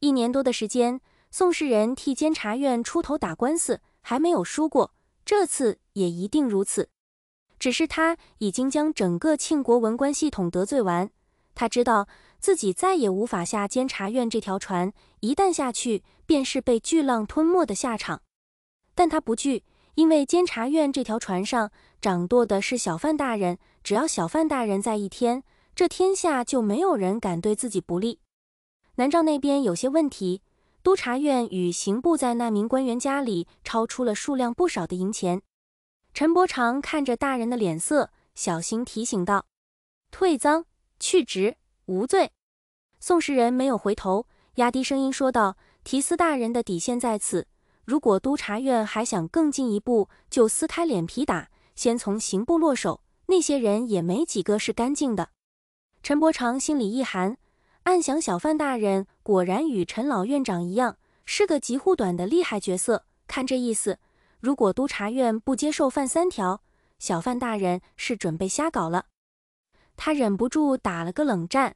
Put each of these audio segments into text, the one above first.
一年多的时间，宋世仁替监察院出头打官司，还没有输过。这次也一定如此。只是他已经将整个庆国文官系统得罪完，他知道自己再也无法下监察院这条船，一旦下去，便是被巨浪吞没的下场。但他不惧，因为监察院这条船上掌舵的是小范大人，只要小范大人在一天，这天下就没有人敢对自己不利。南诏那边有些问题，督察院与刑部在那名官员家里超出了数量不少的银钱。陈伯常看着大人的脸色，小心提醒道：“退赃去职，无罪。”宋时人没有回头，压低声音说道：“提司大人的底线在此，如果督察院还想更进一步，就撕开脸皮打，先从刑部落手，那些人也没几个是干净的。”陈伯常心里一寒。暗想：小范大人果然与陈老院长一样，是个极护短的厉害角色。看这意思，如果督察院不接受范三条，小范大人是准备瞎搞了。他忍不住打了个冷战。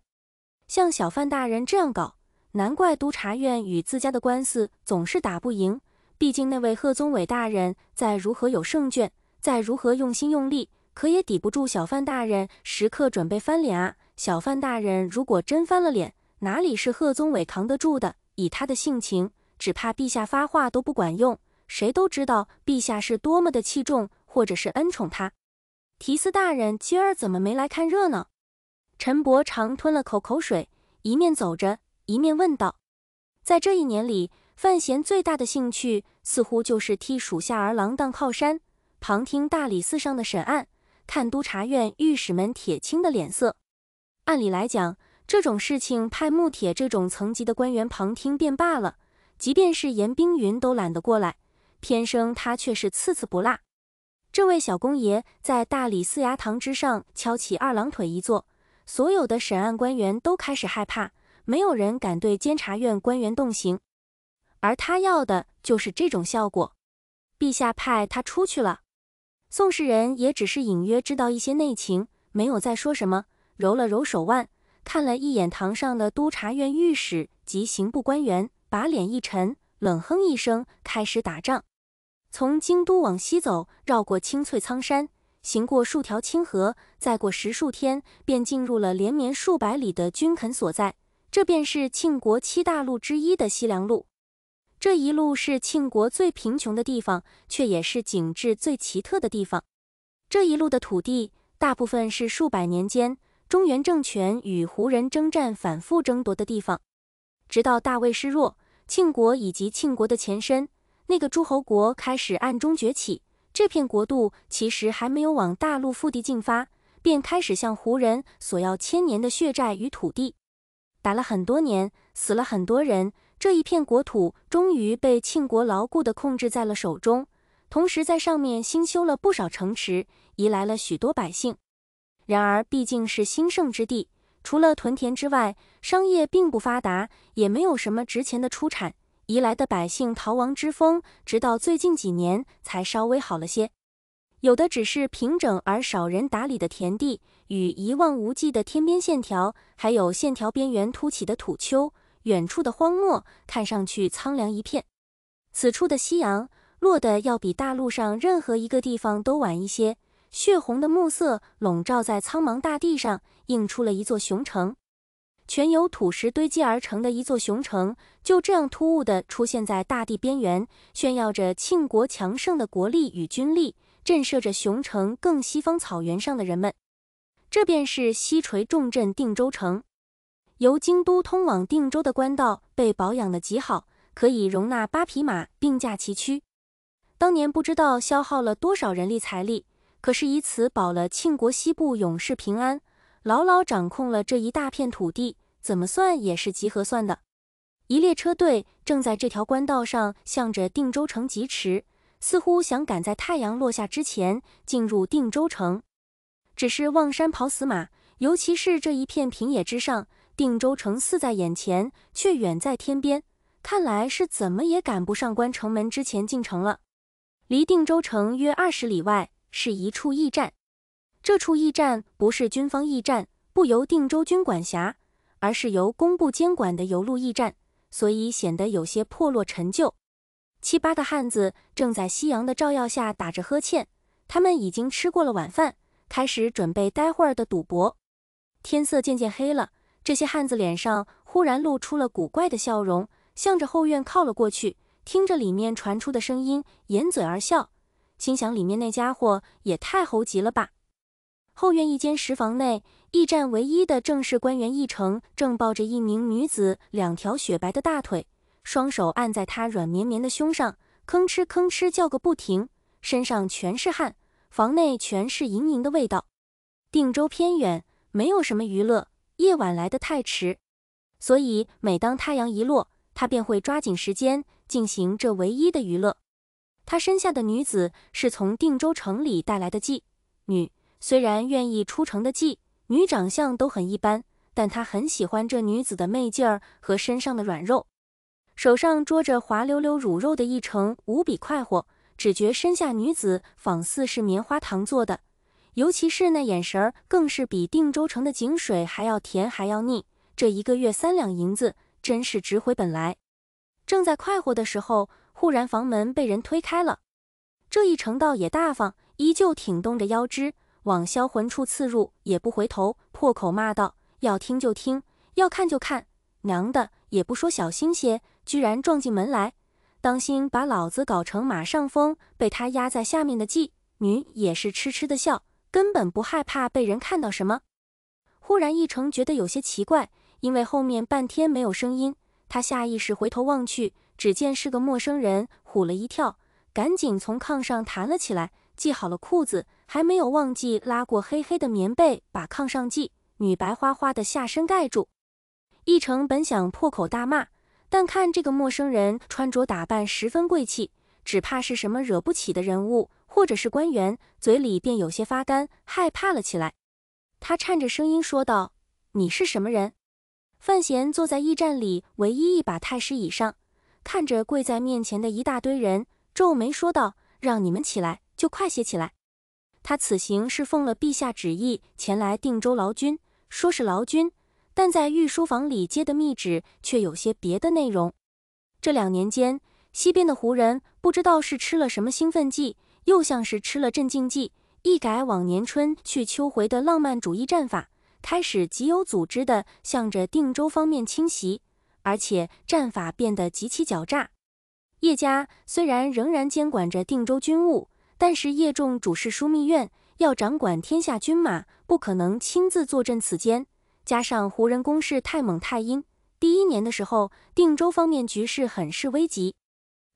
像小范大人这样搞，难怪督察院与自家的官司总是打不赢。毕竟那位贺宗伟大人再如何有胜券，再如何用心用力，可也抵不住小范大人时刻准备翻脸啊。小范大人如果真翻了脸，哪里是贺宗伟扛得住的？以他的性情，只怕陛下发话都不管用。谁都知道陛下是多么的器重，或者是恩宠他。提斯大人今儿怎么没来看热闹？陈伯长吞了口口水，一面走着，一面问道。在这一年里，范闲最大的兴趣似乎就是替属下儿郎当靠山，旁听大理寺上的审案，看督察院御史们铁青的脸色。按理来讲，这种事情派穆铁这种层级的官员旁听便罢了，即便是严冰云都懒得过来，偏生他却是次次不落。这位小公爷在大理寺衙堂之上敲起二郎腿一坐，所有的审案官员都开始害怕，没有人敢对监察院官员动刑，而他要的就是这种效果。陛下派他出去了，宋世仁也只是隐约知道一些内情，没有再说什么。揉了揉手腕，看了一眼堂上的督察院御史及刑部官员，把脸一沉，冷哼一声，开始打仗。从京都往西走，绕过青翠苍山，行过数条清河，再过十数天，便进入了连绵数百里的军垦所在。这便是庆国七大路之一的西凉路。这一路是庆国最贫穷的地方，却也是景致最奇特的地方。这一路的土地大部分是数百年间。中原政权与胡人征战反复争夺的地方，直到大魏失弱，庆国以及庆国的前身那个诸侯国开始暗中崛起。这片国度其实还没有往大陆腹地进发，便开始向胡人索要千年的血债与土地。打了很多年，死了很多人，这一片国土终于被庆国牢固地控制在了手中，同时在上面新修了不少城池，移来了许多百姓。然而，毕竟是兴盛之地，除了屯田之外，商业并不发达，也没有什么值钱的出产。移来的百姓逃亡之风，直到最近几年才稍微好了些。有的只是平整而少人打理的田地，与一望无际的天边线条，还有线条边缘凸起的土丘，远处的荒漠，看上去苍凉一片。此处的夕阳落得要比大陆上任何一个地方都晚一些。血红的暮色笼罩在苍茫大地上，映出了一座雄城，全由土石堆积而成的一座雄城，就这样突兀地出现在大地边缘，炫耀着庆国强盛的国力与军力，震慑着雄城更西方草原上的人们。这便是西陲重镇定州城。由京都通往定州的官道被保养得极好，可以容纳八匹马并驾齐驱。当年不知道消耗了多少人力财力。可是以此保了庆国西部永世平安，牢牢掌控了这一大片土地，怎么算也是极合算的。一列车队正在这条官道上向着定州城疾驰，似乎想赶在太阳落下之前进入定州城。只是望山跑死马，尤其是这一片平野之上，定州城似在眼前，却远在天边，看来是怎么也赶不上关城门之前进城了。离定州城约二十里外。是一处驿站，这处驿站不是军方驿站，不由定州军管辖，而是由工部监管的邮路驿站，所以显得有些破落陈旧。七八个汉子正在夕阳的照耀下打着呵欠，他们已经吃过了晚饭，开始准备待会儿的赌博。天色渐渐黑了，这些汉子脸上忽然露出了古怪的笑容，向着后院靠了过去，听着里面传出的声音，掩嘴而笑。心想里面那家伙也太猴急了吧！后院一间石房内，驿站唯一的正式官员易成正抱着一名女子，两条雪白的大腿，双手按在她软绵绵的胸上，吭哧吭哧叫个不停，身上全是汗，房内全是盈盈的味道。定州偏远，没有什么娱乐，夜晚来得太迟，所以每当太阳一落，他便会抓紧时间进行这唯一的娱乐。他身下的女子是从定州城里带来的妓女，虽然愿意出城的妓女长相都很一般，但他很喜欢这女子的媚劲儿和身上的软肉。手上捉着滑溜溜乳肉的一程无比快活，只觉身下女子仿似是棉花糖做的，尤其是那眼神儿更是比定州城的井水还要甜还要腻。这一个月三两银子真是值回本来。正在快活的时候。忽然，房门被人推开了。这一程道也大方，依旧挺动着腰肢往销魂处刺入，也不回头，破口骂道：“要听就听，要看就看，娘的，也不说小心些，居然撞进门来！当心把老子搞成马上风，被他压在下面的妓女也是痴痴的笑，根本不害怕被人看到什么。”忽然，一成觉得有些奇怪，因为后面半天没有声音，他下意识回头望去。只见是个陌生人，唬了一跳，赶紧从炕上弹了起来，系好了裤子，还没有忘记拉过黑黑的棉被，把炕上系女白花花的下身盖住。一成本想破口大骂，但看这个陌生人穿着打扮十分贵气，只怕是什么惹不起的人物，或者是官员，嘴里便有些发干，害怕了起来。他颤着声音说道：“你是什么人？”范闲坐在驿站里唯一一把太师椅上。看着跪在面前的一大堆人，皱眉说道：“让你们起来，就快些起来。”他此行是奉了陛下旨意前来定州劳军，说是劳军，但在御书房里接的密旨却有些别的内容。这两年间，西边的胡人不知道是吃了什么兴奋剂，又像是吃了镇静剂，一改往年春去秋回的浪漫主义战法，开始极有组织地向着定州方面侵袭。而且战法变得极其狡诈。叶家虽然仍然监管着定州军务，但是叶重主事枢密院，要掌管天下军马，不可能亲自坐镇此间。加上胡人攻势太猛太阴，第一年的时候，定州方面局势很是危急。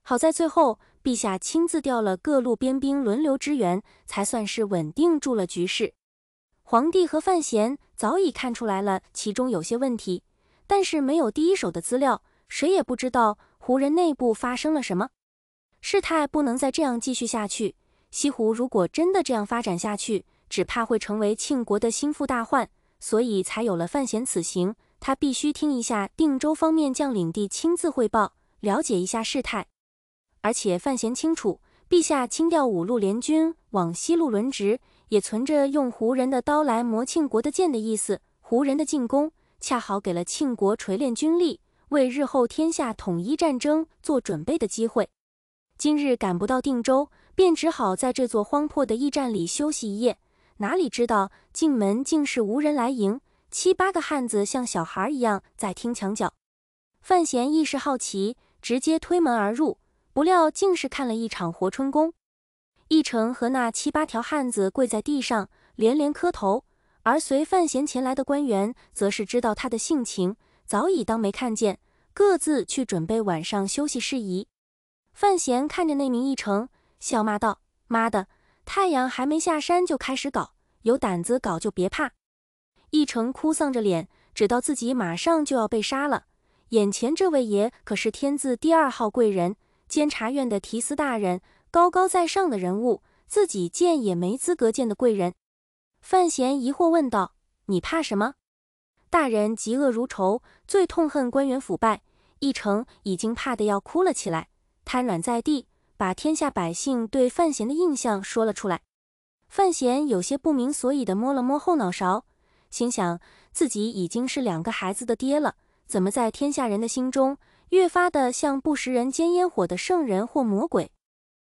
好在最后，陛下亲自调了各路边兵轮流支援，才算是稳定住了局势。皇帝和范闲早已看出来了，其中有些问题。但是没有第一手的资料，谁也不知道湖人内部发生了什么。事态不能再这样继续下去。西湖如果真的这样发展下去，只怕会成为庆国的心腹大患。所以才有了范闲此行，他必须听一下定州方面将领帝亲自汇报，了解一下事态。而且范闲清楚，陛下清调五路联军往西路轮值，也存着用胡人的刀来磨庆国的剑的意思。胡人的进攻。恰好给了庆国锤炼军力、为日后天下统一战争做准备的机会。今日赶不到定州，便只好在这座荒破的驿站里休息一夜。哪里知道进门竟是无人来迎，七八个汉子像小孩一样在听墙角。范闲一时好奇，直接推门而入，不料竟是看了一场活春宫。一成和那七八条汉子跪在地上，连连磕头。而随范闲前来的官员，则是知道他的性情，早已当没看见，各自去准备晚上休息事宜。范闲看着那名一城，笑骂道：“妈的，太阳还没下山就开始搞，有胆子搞就别怕！”一城哭丧着脸，知道自己马上就要被杀了。眼前这位爷可是天字第二号贵人，监察院的提司大人，高高在上的人物，自己见也没资格见的贵人。范闲疑惑问道：“你怕什么？”大人嫉恶如仇，最痛恨官员腐败。一成已经怕得要哭了起来，瘫软在地，把天下百姓对范闲的印象说了出来。范闲有些不明所以地摸了摸后脑勺，心想自己已经是两个孩子的爹了，怎么在天下人的心中越发的像不食人间烟火的圣人或魔鬼？